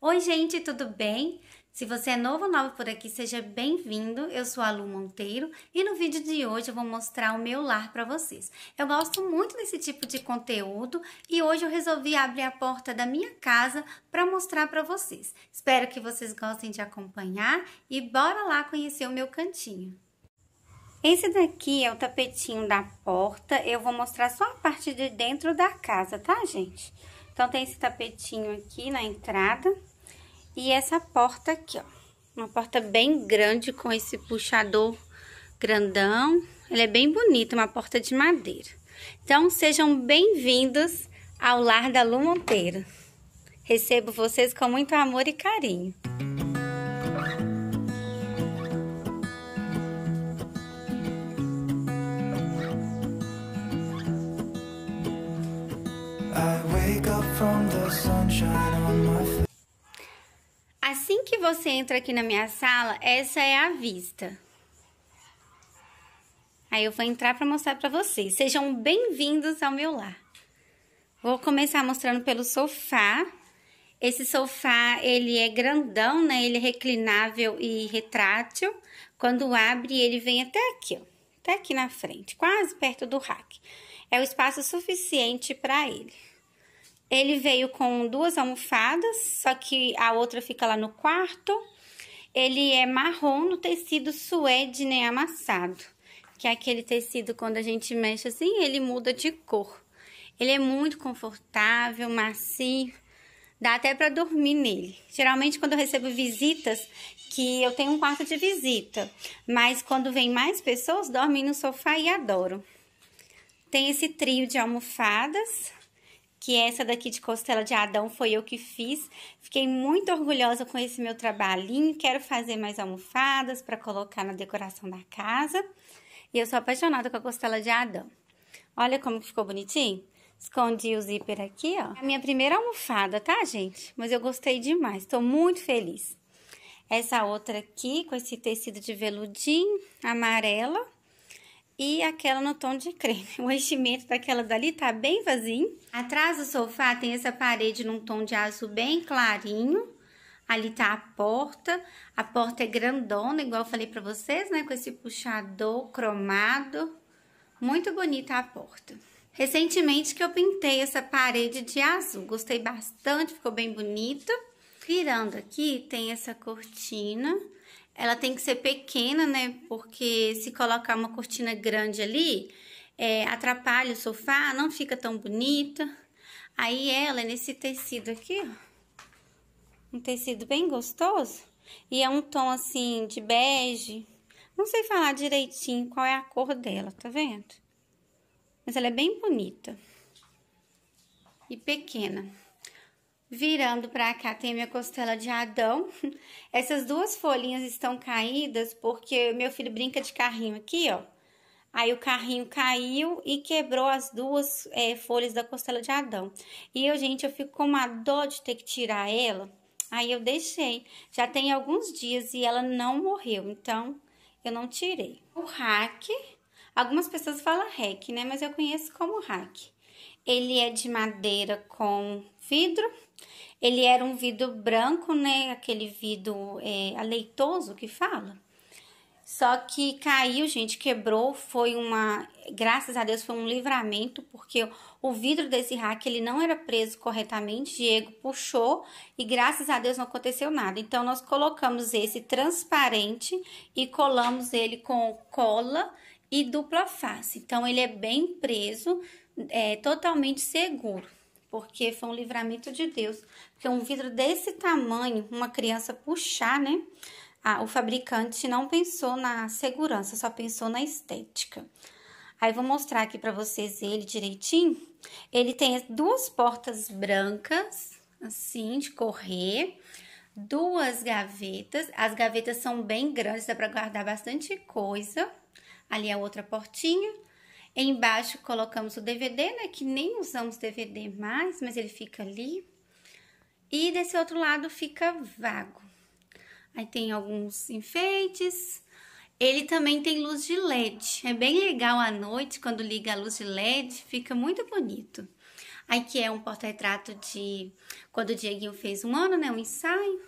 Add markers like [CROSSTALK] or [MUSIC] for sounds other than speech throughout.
Oi, gente, tudo bem? Se você é novo ou nova por aqui, seja bem-vindo. Eu sou a Lu Monteiro e no vídeo de hoje eu vou mostrar o meu lar para vocês. Eu gosto muito desse tipo de conteúdo e hoje eu resolvi abrir a porta da minha casa para mostrar para vocês. Espero que vocês gostem de acompanhar e bora lá conhecer o meu cantinho. Esse daqui é o tapetinho da porta. Eu vou mostrar só a parte de dentro da casa, tá, gente? Então, tem esse tapetinho aqui na entrada. E essa porta aqui, ó. Uma porta bem grande com esse puxador grandão. Ela é bem bonita, uma porta de madeira. Então, sejam bem-vindos ao Lar da Lu Monteiro. Recebo vocês com muito amor e carinho. I wake up from the sunshine on my face você entra aqui na minha sala, essa é a vista. Aí eu vou entrar para mostrar para vocês. Sejam bem-vindos ao meu lar. Vou começar mostrando pelo sofá. Esse sofá, ele é grandão, né? Ele é reclinável e retrátil. Quando abre, ele vem até aqui, ó. Até aqui na frente, quase perto do rack. É o espaço suficiente para ele. Ele veio com duas almofadas, só que a outra fica lá no quarto. Ele é marrom no tecido suede nem né, amassado, que é aquele tecido quando a gente mexe assim, ele muda de cor. Ele é muito confortável, macio, dá até para dormir nele. Geralmente quando eu recebo visitas, que eu tenho um quarto de visita, mas quando vem mais pessoas, dormem no sofá e adoro. Tem esse trio de almofadas, que essa daqui de costela de Adão foi eu que fiz. Fiquei muito orgulhosa com esse meu trabalhinho. Quero fazer mais almofadas para colocar na decoração da casa. E eu sou apaixonada com a costela de Adão. Olha como ficou bonitinho. Escondi o zíper aqui, ó. É a minha primeira almofada, tá, gente? Mas eu gostei demais, tô muito feliz. Essa outra aqui, com esse tecido de veludinho, amarela e aquela no tom de creme. [LAUGHS] O enchimento daquela dali tá bem vazio. Atrás do sofá tem essa parede num tom de azul bem clarinho. Ali tá a porta. A porta é grandona, igual eu falei para vocês, né? Com esse puxador cromado. Muito bonita a porta. Recentemente que eu pintei essa parede de azul. Gostei bastante, ficou bem bonita. Virando aqui, tem essa cortina ela tem que ser pequena, né? Porque se colocar uma cortina grande ali, é, atrapalha o sofá, não fica tão bonita. Aí ela, nesse tecido aqui, ó, um tecido bem gostoso, e é um tom assim de bege. Não sei falar direitinho qual é a cor dela, tá vendo? Mas ela é bem bonita e pequena. Virando para cá tem minha costela de Adão. [LAUGHS] Essas duas folhinhas estão caídas porque meu filho brinca de carrinho aqui, ó. Aí o carrinho caiu e quebrou as duas é, folhas da costela de Adão. E eu, gente, eu fico com uma dor de ter que tirar ela. Aí eu deixei. Já tem alguns dias e ela não morreu, então eu não tirei. O hack, algumas pessoas falam hack, né? Mas eu conheço como hack. Ele é de madeira com vidro. Ele era um vidro branco, né? Aquele vidro é, aleitoso que fala. Só que caiu, gente, quebrou. Foi uma, graças a Deus, foi um livramento, porque o vidro desse rack ele não era preso corretamente. Diego puxou e graças a Deus não aconteceu nada. Então nós colocamos esse transparente e colamos ele com cola e dupla face. Então ele é bem preso, é, totalmente seguro, porque foi um livramento de Deus. Porque um vidro desse tamanho, uma criança puxar, né? o fabricante não pensou na segurança, só pensou na estética. Aí vou mostrar aqui para vocês ele direitinho. Ele tem duas portas brancas, assim, de correr, duas gavetas. As gavetas são bem grandes, dá para guardar bastante coisa. Ali é outra portinha. Embaixo colocamos o DVD, né? Que nem usamos DVD mais, mas ele fica ali. E desse outro lado fica vago. Aí tem alguns enfeites. Ele também tem luz de LED. É bem legal à noite, quando liga a luz de LED, fica muito bonito. Aí que é um porta-retrato de quando o Dieguinho fez um ano, né? Um ensaio.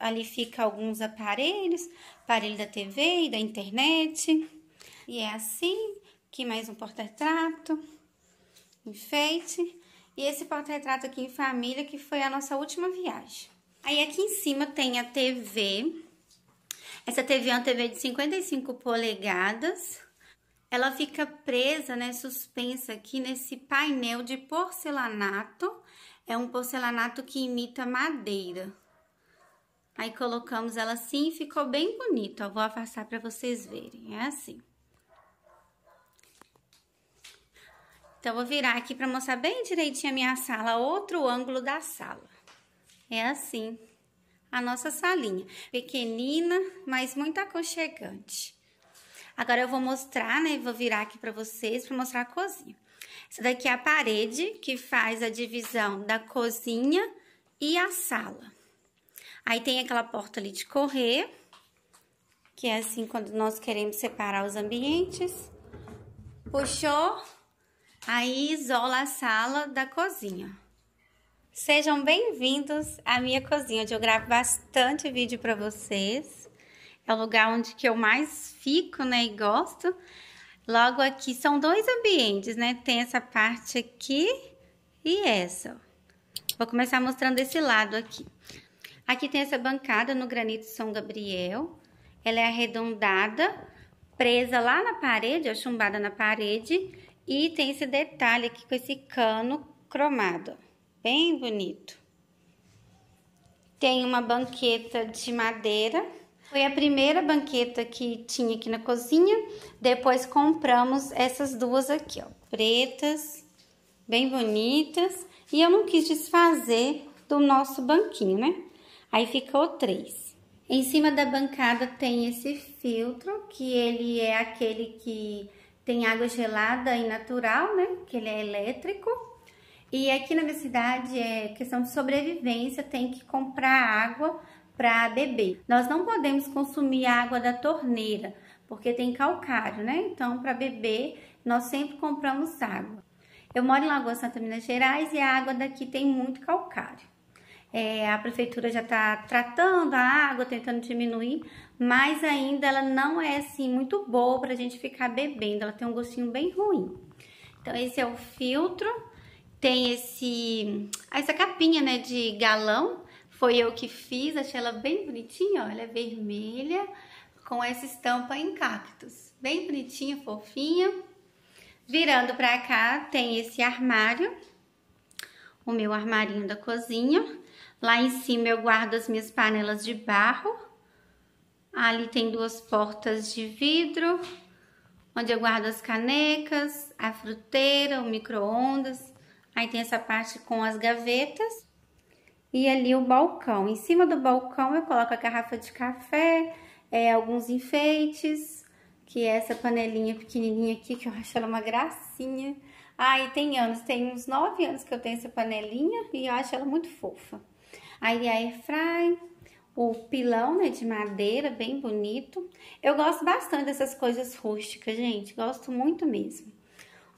Ali fica alguns aparelhos, aparelho da TV e da internet. E é assim. Aqui mais um porta-retrato, enfeite. E esse porta-retrato aqui em família, que foi a nossa última viagem. Aí aqui em cima tem a TV. Essa TV é uma TV de 55 polegadas. Ela fica presa, né, suspensa aqui nesse painel de porcelanato. É um porcelanato que imita madeira. Aí colocamos ela assim e ficou bem bonito. vou afastar para vocês verem. É assim. Então, vou virar aqui para mostrar bem direitinho a minha sala, outro ângulo da sala. É assim a nossa salinha. Pequenina, mas muito aconchegante. Agora eu vou mostrar, né? Vou virar aqui para vocês para mostrar a cozinha. Essa daqui é a parede que faz a divisão da cozinha e a sala. Aí tem aquela porta ali de correr, que é assim quando nós queremos separar os ambientes. Puxou, Aí isola a sala da cozinha. Sejam bem-vindos à minha cozinha, onde eu gravo bastante vídeo para vocês. É o lugar onde que eu mais fico, né, e gosto. Logo aqui são dois ambientes, né? Tem essa parte aqui e essa. Vou começar mostrando esse lado aqui. Aqui tem essa bancada no granito São Gabriel. Ela é arredondada, presa lá na parede, achumbada chumbada na parede e tem esse detalhe aqui com esse cano cromado, bem bonito. Tem uma banqueta de madeira. Foi a primeira banqueta que tinha aqui na cozinha. Depois compramos essas duas aqui, ó, pretas, bem bonitas. E eu não quis desfazer do nosso banquinho, né? Aí ficou três. Em cima da bancada tem esse filtro, que ele é aquele que tem água gelada e natural, né? Que ele é elétrico. E aqui na minha cidade é questão de sobrevivência, tem que comprar água para beber. Nós não podemos consumir água da torneira, porque tem calcário, né? Então, para beber, nós sempre compramos água. Eu moro em Lagoa Santa, Minas Gerais, e a água daqui tem muito calcário. É, a prefeitura já está tratando a água, tentando diminuir, mas ainda ela não é assim muito boa para a gente ficar bebendo, ela tem um gostinho bem ruim. Então, esse é o filtro, tem esse essa capinha né, de galão, foi eu que fiz, achei ela bem bonitinha, ó, ela é vermelha, com essa estampa em cactos, bem bonitinha, fofinha. Virando para cá, tem esse armário, o meu armarinho da cozinha. Lá em cima eu guardo as minhas panelas de barro. Ali tem duas portas de vidro, onde eu guardo as canecas, a fruteira, o micro-ondas. Aí tem essa parte com as gavetas e ali o balcão. Em cima do balcão eu coloco a garrafa de café, é, alguns enfeites, que é essa panelinha pequenininha aqui, que eu acho ela uma gracinha. Ah, e tem anos, tem uns 9 anos que eu tenho essa panelinha e eu acho ela muito fofa. Aí a airfry, o pilão, né, de madeira, bem bonito. Eu gosto bastante dessas coisas rústicas, gente, gosto muito mesmo.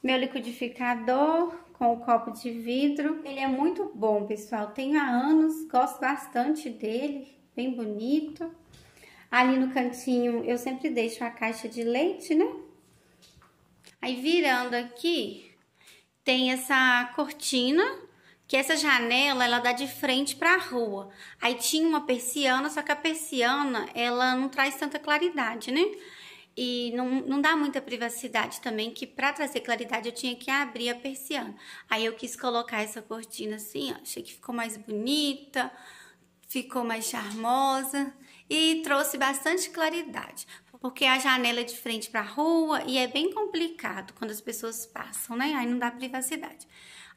Meu liquidificador com o copo de vidro, ele é muito bom, pessoal. Tenho há anos, gosto bastante dele, bem bonito. Ali no cantinho eu sempre deixo a caixa de leite, né? Aí virando aqui, tem essa cortina que essa janela ela dá de frente para a rua. Aí tinha uma persiana, só que a persiana ela não traz tanta claridade, né? E não, não dá muita privacidade também, que para trazer claridade eu tinha que abrir a persiana. Aí eu quis colocar essa cortina assim, ó, achei que ficou mais bonita, ficou mais charmosa e trouxe bastante claridade porque a janela é de frente para a rua e é bem complicado quando as pessoas passam, né? Aí não dá privacidade.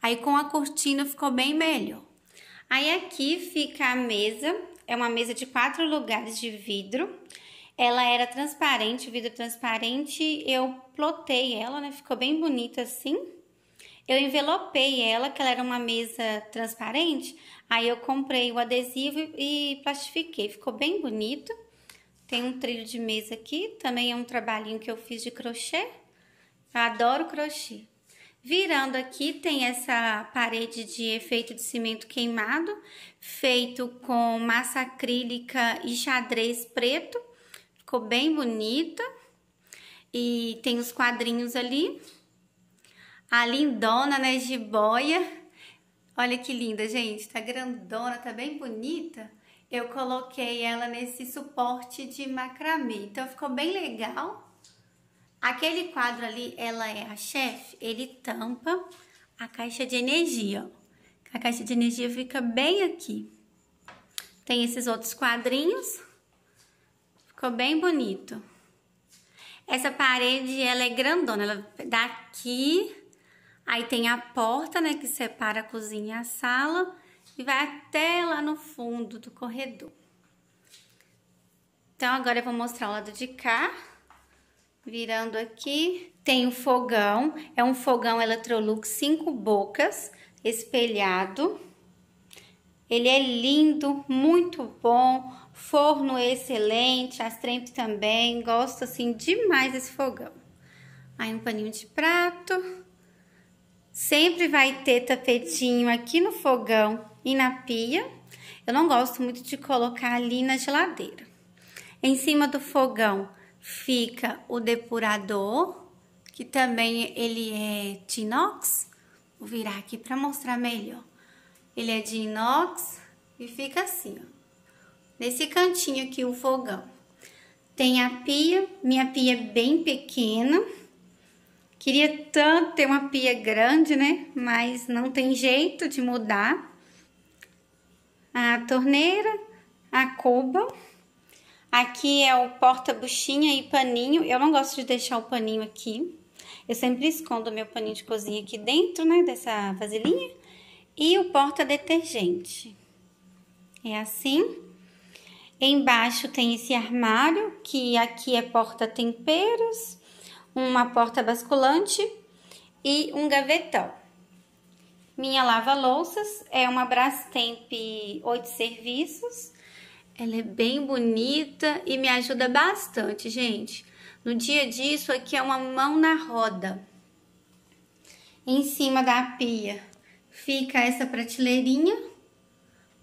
Aí com a cortina ficou bem melhor. Aí aqui fica a mesa, é uma mesa de quatro lugares de vidro. Ela era transparente, vidro transparente. Eu plotei ela, né? Ficou bem bonita assim. Eu envelopei ela, que ela era uma mesa transparente. Aí eu comprei o adesivo e plastifiquei. Ficou bem bonito. Tem um trilho de mesa aqui. Também é um trabalhinho que eu fiz de crochê. Eu adoro crochê. Virando aqui tem essa parede de efeito de cimento queimado, feito com massa acrílica e xadrez preto. Ficou bem bonita. E tem os quadrinhos ali. A lindona, né, jiboia. Olha que linda, gente. Tá grandona, tá bem bonita. Eu coloquei ela nesse suporte de macramê. Então ficou bem legal. Aquele quadro ali, ela é a chefe, ele tampa a caixa de energia, ó. A caixa de energia fica bem aqui. Tem esses outros quadrinhos. Ficou bem bonito. Essa parede, ela é grandona, ela é daqui, aí tem a porta, né, que separa a cozinha e a sala e vai até lá no fundo do corredor. Então, agora eu vou mostrar o lado de cá. Virando aqui, tem o fogão, é um fogão Electrolux cinco bocas, espelhado. Ele é lindo, muito bom, forno excelente, as também, gosto assim demais desse fogão. Aí um paninho de prato. Sempre vai ter tapetinho aqui no fogão e na pia. Eu não gosto muito de colocar ali na geladeira. Em cima do fogão, fica o depurador, que também ele é de inox. Vou virar aqui para mostrar melhor. Ele é de inox e fica assim, ó. Nesse cantinho aqui o fogão. Tem a pia, minha pia é bem pequena. Queria tanto ter uma pia grande, né? Mas não tem jeito de mudar. A torneira, a cuba Aqui é o porta-buchinha e paninho. Eu não gosto de deixar o paninho aqui. Eu sempre escondo meu paninho de cozinha aqui dentro, né, dessa vasilhinha. E o porta-detergente. É assim. Embaixo tem esse armário, que aqui é porta-temperos, uma porta basculante e um gavetão. Minha lava-louças é uma Brastemp 8 serviços ela é bem bonita e me ajuda bastante, gente. No dia disso aqui é uma mão na roda. Em cima da pia fica essa prateleirinha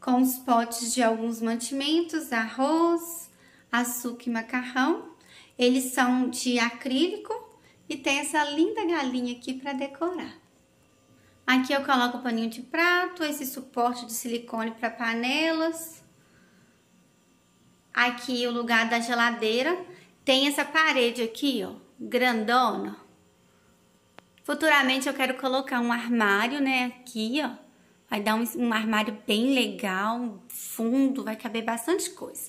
com os potes de alguns mantimentos, arroz, açúcar e macarrão. Eles são de acrílico e tem essa linda galinha aqui para decorar. Aqui eu coloco o paninho de prato, esse suporte de silicone para panelas aqui o lugar da geladeira. Tem essa parede aqui, ó, grandona. Futuramente eu quero colocar um armário, né, aqui, ó. Vai dar um, um armário bem legal, fundo, vai caber bastante coisa.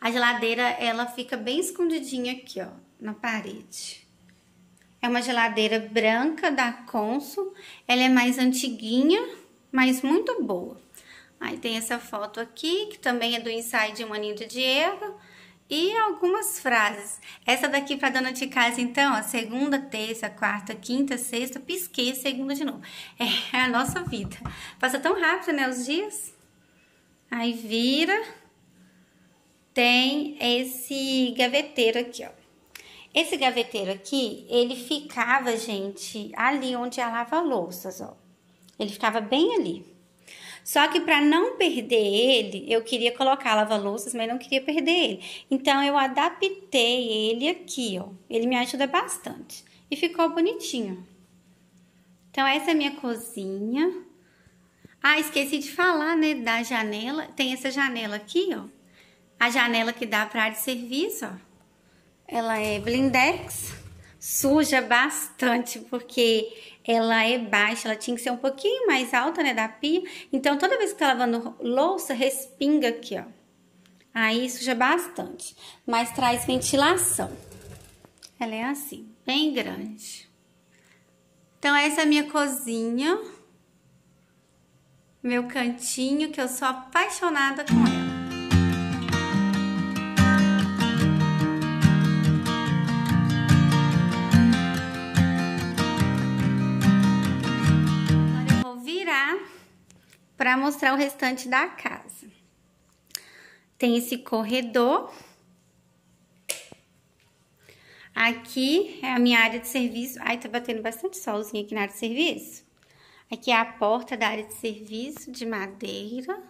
A geladeira, ela fica bem escondidinha aqui, ó, na parede. É uma geladeira branca da Consul. Ela é mais antiguinha, mas muito boa. Aí tem essa foto aqui, que também é do ensaio de Maninho de Diego. E algumas frases. Essa daqui para dona de casa, então, a segunda, terça, quarta, quinta, sexta, pisquei, segunda de novo. É a nossa vida. Passa tão rápido, né, os dias? Aí vira. Tem esse gaveteiro aqui, ó. Esse gaveteiro aqui, ele ficava, gente, ali onde ela lava louças, ó. Ele ficava bem ali. Só que para não perder ele, eu queria colocar lava-louças, mas não queria perder ele. Então eu adaptei ele aqui, ó. Ele me ajuda bastante e ficou bonitinho. Então essa é a minha cozinha. Ah, esqueci de falar, né, da janela. Tem essa janela aqui, ó. A janela que dá para área de serviço, ó. Ela é blindex, suja bastante porque ela é baixa, ela tinha que ser um pouquinho mais alta, né, da pia. Então, toda vez que tá lavando louça, respinga aqui, ó. Aí suja é bastante, mas traz ventilação. Ela é assim, bem grande. Então, essa é a minha cozinha. Meu cantinho, que eu sou apaixonada com ela. para mostrar o restante da casa. Tem esse corredor. Aqui é a minha área de serviço. Ai, tá batendo bastante solzinho aqui na área de serviço. Aqui é a porta da área de serviço de madeira.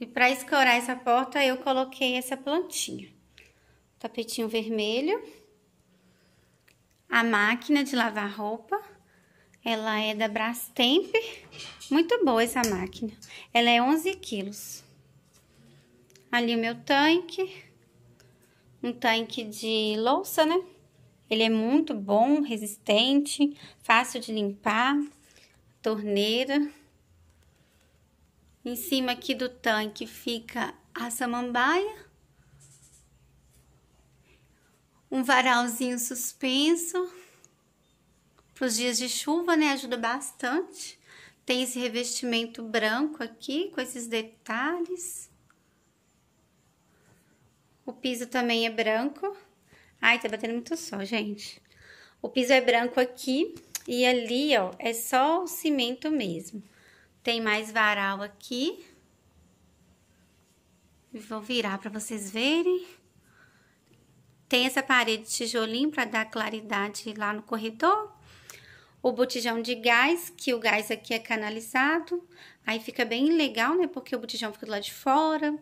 E para escorar essa porta, eu coloquei essa plantinha. Tapetinho vermelho. A máquina de lavar roupa. Ela é da Brastemp. Muito boa essa máquina. Ela é 11 quilos. Ali o meu tanque. Um tanque de louça, né? Ele é muito bom, resistente, fácil de limpar. Torneira. Em cima aqui do tanque fica a samambaia. Um varalzinho suspenso. Para os dias de chuva, né, ajuda bastante. Tem esse revestimento branco aqui, com esses detalhes. O piso também é branco. Ai, tá batendo muito sol, gente. O piso é branco aqui e ali, ó, é só o cimento mesmo. Tem mais varal aqui. Vou virar para vocês verem. Tem essa parede de tijolinho para dar claridade lá no corredor o botijão de gás, que o gás aqui é canalizado, aí fica bem legal, né? Porque o botijão fica do lado de fora.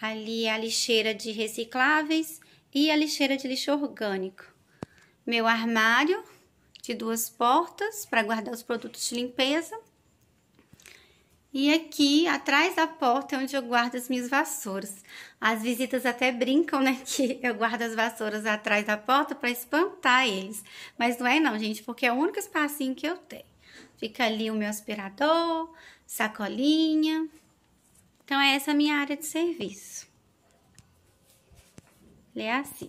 Ali é a lixeira de recicláveis e a lixeira de lixo orgânico. Meu armário de duas portas para guardar os produtos de limpeza. E aqui, atrás da porta, é onde eu guardo as minhas vassouras. As visitas até brincam, né? [LAUGHS] Que eu guardo as vassouras atrás da porta para espantar eles. Mas não é não, gente, porque é o único espacinho que eu tenho. Fica ali o meu aspirador, sacolinha. Então, é essa minha área de serviço. Ele é assim.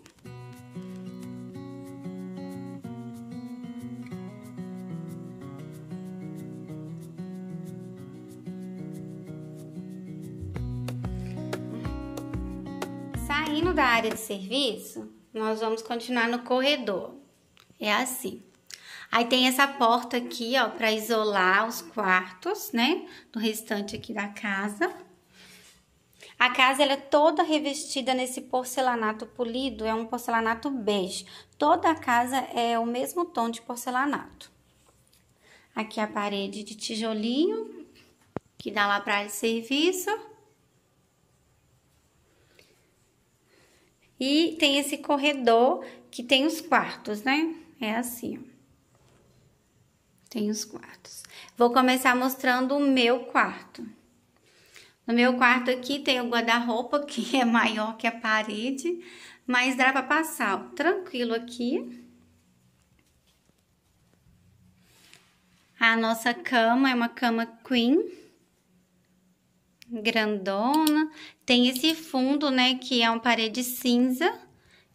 Saindo da área de serviço, nós vamos continuar no corredor. É assim. Aí tem essa porta aqui, ó, para isolar os quartos, né? Do restante aqui da casa. A casa ela é toda revestida nesse porcelanato polido, é um porcelanato bege. Toda a casa é o mesmo tom de porcelanato. Aqui é a parede de tijolinho, que dá lá para serviço. E tem esse corredor que tem os quartos, né? É assim, ó. Tem os quartos. Vou começar mostrando o meu quarto. No meu quarto aqui tem o guarda-roupa, [LAUGHS] que é maior que a parede, mas dá pra passar ó, tranquilo aqui. A nossa cama é uma cama queen grandona. Tem esse fundo, né, que é uma parede cinza.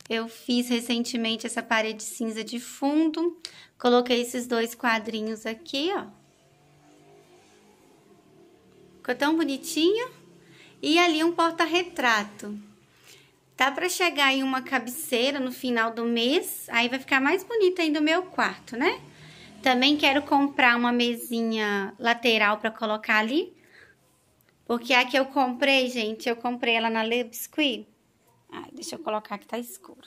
Eu fiz recentemente essa parede cinza de fundo. Coloquei esses dois quadrinhos aqui, ó. Ficou tão bonitinho. E ali um porta-retrato. Tá pra chegar em uma cabeceira no final do mês, aí vai ficar mais bonito ainda o meu quarto, né? Também quero comprar uma mesinha lateral pra colocar ali, porque a que eu comprei, gente, eu comprei ela na Le Biscuit. Ai, deixa eu colocar que tá escuro.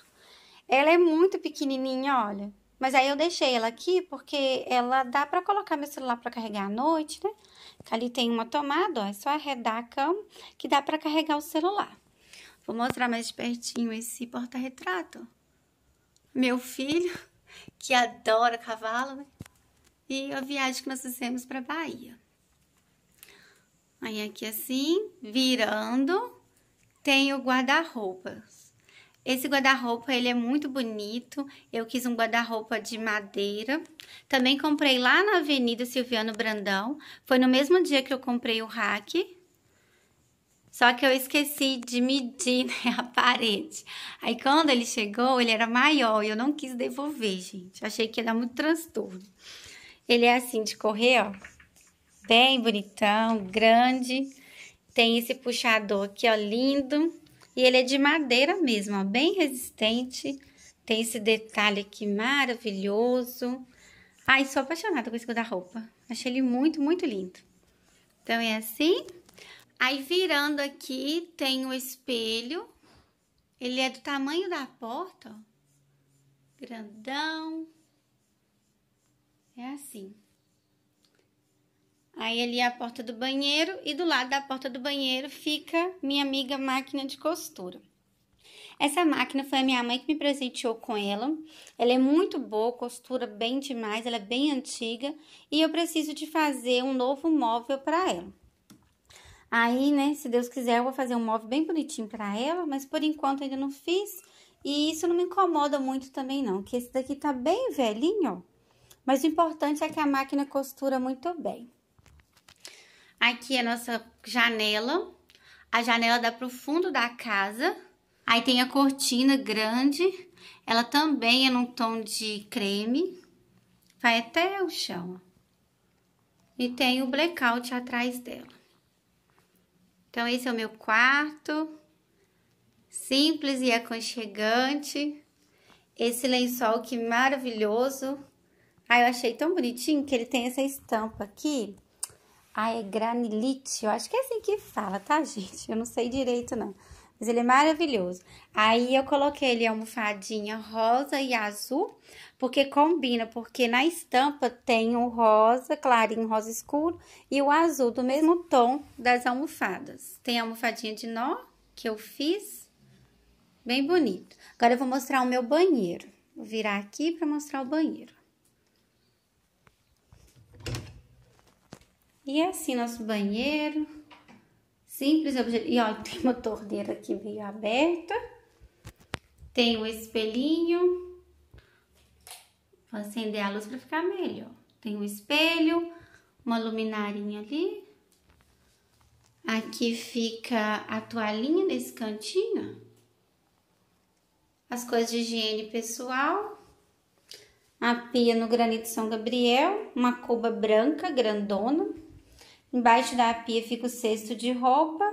Ela é muito pequenininha, olha. Mas aí eu deixei ela aqui porque ela dá para colocar meu celular para carregar à noite, né? ali tem uma tomada, ó, é só arredar a cama que dá para carregar o celular. Vou mostrar mais de pertinho esse porta-retrato. Meu filho, [LAUGHS] que adora cavalo, né? E a viagem que nós fizemos para Bahia. Aí, aqui assim, virando, tem o guarda-roupas. Esse guarda-roupa, ele é muito bonito. Eu quis um guarda-roupa de madeira. Também comprei lá na Avenida Silviano Brandão. Foi no mesmo dia que eu comprei o rack. Só que eu esqueci de medir [LAUGHS] né, a parede. Aí quando ele chegou, ele era maior e eu não quis devolver, gente. Achei que ia dar muito transtorno. Ele é assim de correr, ó bem bonitão, grande. Tem esse puxador aqui, ó, lindo. E ele é de madeira mesmo, ó, bem resistente. Tem esse detalhe aqui maravilhoso. Ai, sou apaixonada com esse guarda-roupa. Achei ele muito, muito lindo. Então, é assim. Aí, virando aqui, tem o espelho. Ele é do tamanho da porta, ó. Grandão. É assim. Aí ali é a porta do banheiro e do lado da porta do banheiro fica minha amiga máquina de costura. Essa máquina foi a minha mãe que me presenteou com ela. Ela é muito boa, costura bem demais, ela é bem antiga e eu preciso de fazer um novo móvel para ela. Aí, né, se Deus quiser, eu vou fazer um móvel bem bonitinho para ela, mas por enquanto ainda não fiz. E isso não me incomoda muito também não, que esse daqui tá bem velhinho, ó. Mas o importante é que a máquina costura muito bem. Aqui é a nossa janela, a janela dá pro fundo da casa. Aí tem a cortina grande, ela também é num tom de creme, vai até o chão. E tem o blackout atrás dela. Então esse é o meu quarto, simples e aconchegante. Esse lençol que maravilhoso. Aí eu achei tão bonitinho que ele tem essa estampa aqui ah, é granilite. Eu acho que é assim que fala, tá, gente? Eu não sei direito, não. Mas ele é maravilhoso. Aí eu coloquei ele almofadinha rosa e azul, porque combina, porque na estampa tem o rosa, clarinho, rosa escuro, e o azul do mesmo tom das almofadas. Tem a almofadinha de nó que eu fiz, bem bonito. Agora eu vou mostrar o meu banheiro. Vou virar aqui para mostrar o banheiro. E é assim nosso banheiro. Simples E olha, [LAUGHS] tem uma torneira aqui meio aberta. Tem o espelhinho. Vou acender a luz para ficar melhor. Tem o espelho, uma luminarinha ali. Aqui fica a toalhinha nesse cantinho. As coisas de higiene pessoal. A pia no granito São Gabriel, uma cuba branca grandona, Embaixo da pia fica o cesto de roupa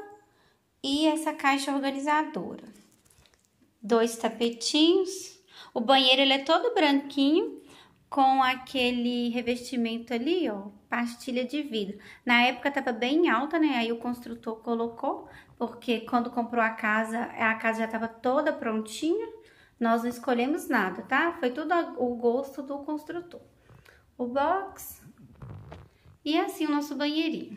e essa caixa organizadora. Dois tapetinhos. O banheiro ele é todo branquinho com aquele revestimento ali, ó, pastilha de vidro. Na época tava bem alta, né? Aí o construtor colocou, porque quando comprou a casa, a casa já tava toda prontinha. Nós não escolhemos nada, tá? Foi tudo o gosto do construtor. O box, e é assim o nosso banheirinho.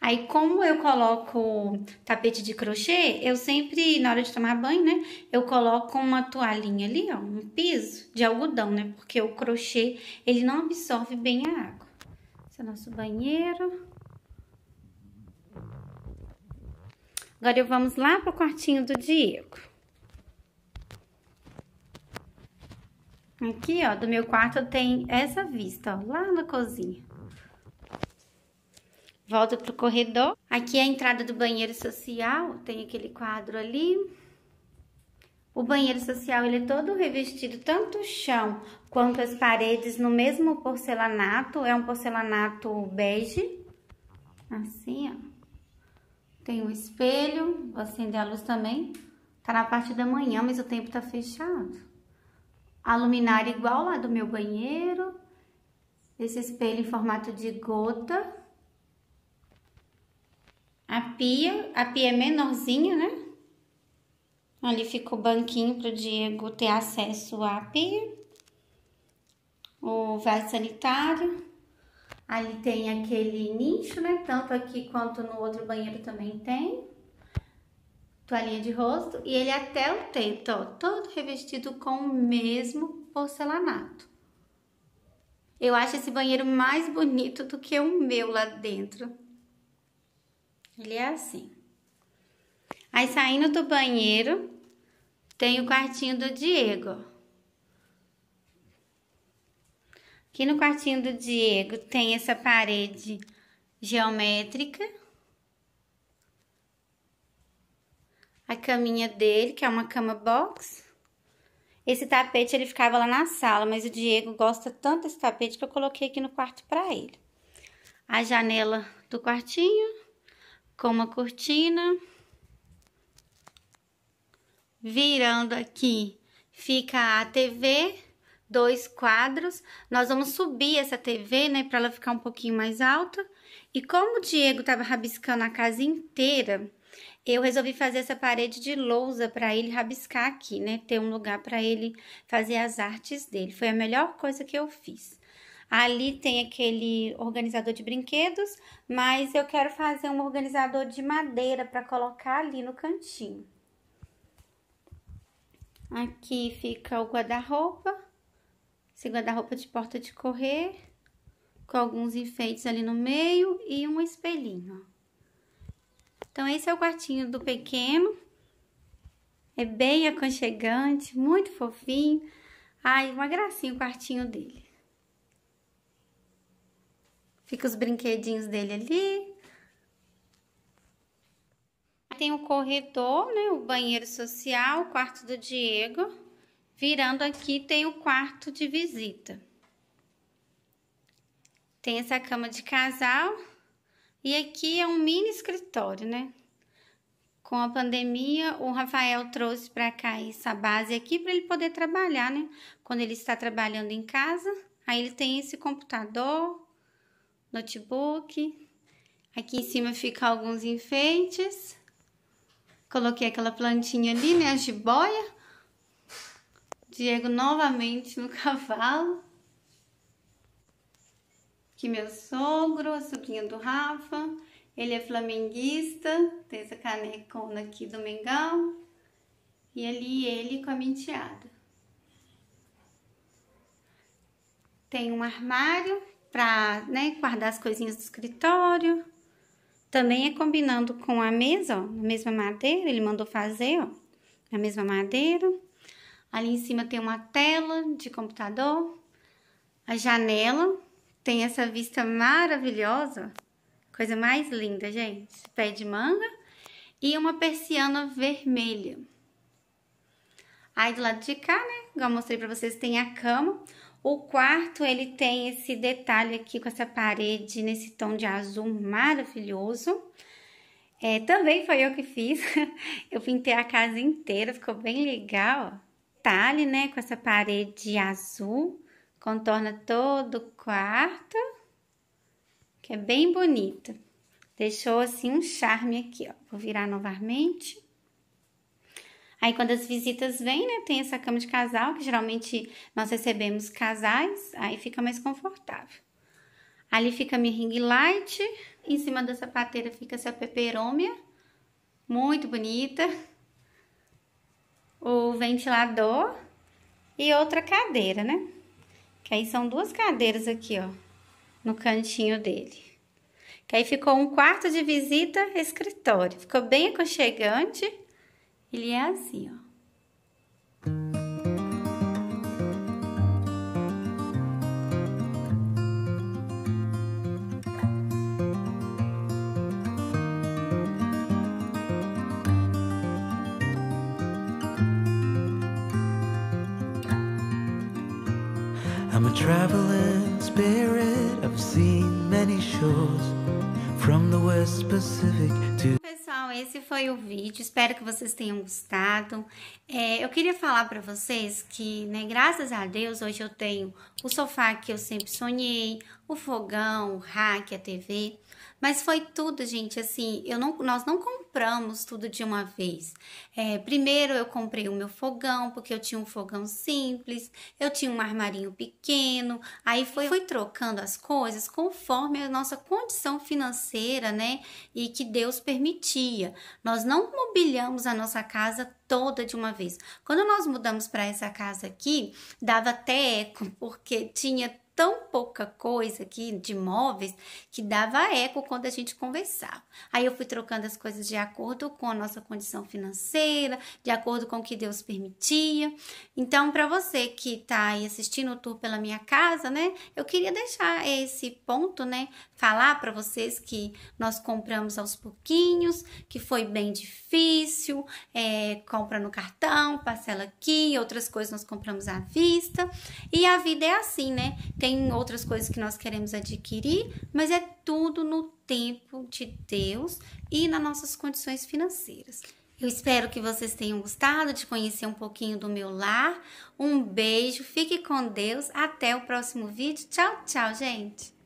Aí, como eu coloco tapete de crochê, eu sempre, na hora de tomar banho, né, eu coloco uma toalhinha ali, ó, um piso de algodão, né, porque o crochê, ele não absorve bem a água. Esse é o nosso banheiro. Agora, vamos lá pro quartinho do Diego. Aqui, ó, do meu quarto tem essa vista, ó, lá na cozinha. Volta pro corredor. Aqui é a entrada do banheiro social, tem aquele quadro ali. O banheiro social ele é todo revestido, tanto o chão quanto as paredes, no mesmo porcelanato. É um porcelanato bege, assim, ó. Tem um espelho, vou acender a luz também. Tá na parte da manhã, mas o tempo tá fechado. A luminária igual lá do meu banheiro. Esse espelho em formato de gota. A pia, a pia é menorzinha, né? Ali fica o banquinho para o Diego ter acesso à pia. O vaso sanitário. Ali tem aquele nicho, né? Tanto aqui quanto no outro banheiro também tem. Toalhinha de rosto. E ele até o teto, ó. Todo revestido com o mesmo porcelanato. Eu acho esse banheiro mais bonito do que o meu lá dentro. Ele é assim. Aí saindo do banheiro, tem o quartinho do Diego. Aqui no quartinho do Diego tem essa parede geométrica. A caminha dele, que é uma cama box. Esse tapete ele ficava lá na sala, mas o Diego gosta tanto desse tapete que eu coloquei aqui no quarto para ele. A janela do quartinho com uma cortina. Virando aqui fica a TV, dois quadros. Nós vamos subir essa TV, né, para ela ficar um pouquinho mais alta. E como o Diego tava rabiscando a casa inteira, eu resolvi fazer essa parede de lousa para ele rabiscar aqui, né? Ter um lugar para ele fazer as artes dele. Foi a melhor coisa que eu fiz. Ali tem aquele organizador de brinquedos, mas eu quero fazer um organizador de madeira para colocar ali no cantinho. Aqui fica o guarda-roupa, esse guarda-roupa de porta de correr, com alguns enfeites ali no meio e um espelhinho. Então, esse é o quartinho do pequeno. É bem aconchegante, muito fofinho. Ai, uma gracinha o quartinho dele. Fica os brinquedinhos dele ali. Tem o corredor, né? O banheiro social, o quarto do Diego. Virando aqui tem o quarto de visita. Tem essa cama de casal. E aqui é um mini escritório, né? Com a pandemia, o Rafael trouxe para cá essa base aqui para ele poder trabalhar, né? Quando ele está trabalhando em casa, aí ele tem esse computador, notebook. Aqui em cima fica alguns enfeites. Coloquei aquela plantinha ali, né? A jiboia. Diego novamente no [LAUGHS] cavalo. Aqui meu sogro, a sobrinha do Rafa. Ele é flamenguista, tem essa canecona aqui do Mengão. E ali ele com a menteada. Tem um armário para né, guardar as coisinhas do escritório. Também é combinando com a mesa, ó, a mesma madeira, ele mandou fazer, ó, a mesma madeira. Ali em cima tem uma tela de computador, a janela, tem essa vista maravilhosa, coisa mais linda, gente. Pé de manga e uma persiana vermelha. Aí do lado de cá, né, igual eu mostrei pra vocês, tem a cama. O quarto, ele tem esse detalhe aqui com essa parede nesse tom de azul maravilhoso. É, também foi eu que fiz, [LAUGHS] eu pintei a casa inteira, ficou bem legal, Talhe, né, com essa parede azul, contorna todo o quarto, que é bem bonito. Deixou, assim, um charme aqui, ó. Vou virar novamente. Aí quando as visitas vêm, né, tem essa cama de casal, que geralmente nós recebemos casais, aí fica mais confortável. Ali fica a minha ring light, em cima da sapateira fica essa peperômia, muito bonita. O ventilador e outra cadeira, né? Que aí são duas cadeiras aqui, ó, no cantinho dele. Que aí ficou um quarto de visita escritório. Ficou bem aconchegante. Ele é assim, ó. I'm a traveling spirit, I've seen many shores From the West Pacific esse foi o vídeo. Espero que vocês tenham gostado. É, eu queria falar para vocês que, né, graças a Deus, hoje eu tenho o sofá que eu sempre sonhei, o fogão, o rack, a TV. Mas foi tudo, gente. Assim, eu não, nós não contamos compramos tudo de uma vez. É, primeiro eu comprei o meu fogão, porque eu tinha um fogão simples, eu tinha um armarinho pequeno, aí foi, fui trocando as coisas conforme a nossa condição financeira, né? E que Deus permitia. Nós não mobiliamos a nossa casa toda de uma vez. Quando nós mudamos para essa casa aqui, dava até eco, [LAUGHS] porque tinha tão pouca coisa aqui de móveis que dava eco quando a gente conversava. Aí eu fui trocando as coisas de acordo com a nossa condição financeira, de acordo com o que Deus permitia. Então, para você que está aí assistindo o tour pela minha casa, né? Eu queria deixar esse ponto, né? Falar para vocês que nós compramos aos pouquinhos, que foi bem difícil, é, compra no cartão, parcela aqui, outras coisas nós compramos à vista. E a vida é assim, né? Tem tem outras coisas que nós queremos adquirir, mas é tudo no tempo de Deus e nas nossas condições financeiras. Eu espero que vocês tenham gostado de conhecer um pouquinho do meu lar. Um beijo, fique com Deus, até o próximo vídeo. Tchau, tchau, gente!